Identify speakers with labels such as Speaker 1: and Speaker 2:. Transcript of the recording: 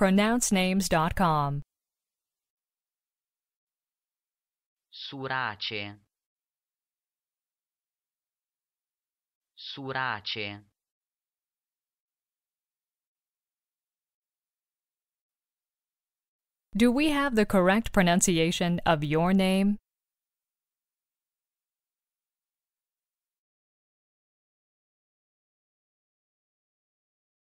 Speaker 1: pronouncenames.com.
Speaker 2: Surace. Surace.
Speaker 1: Do we have the correct pronunciation of your name?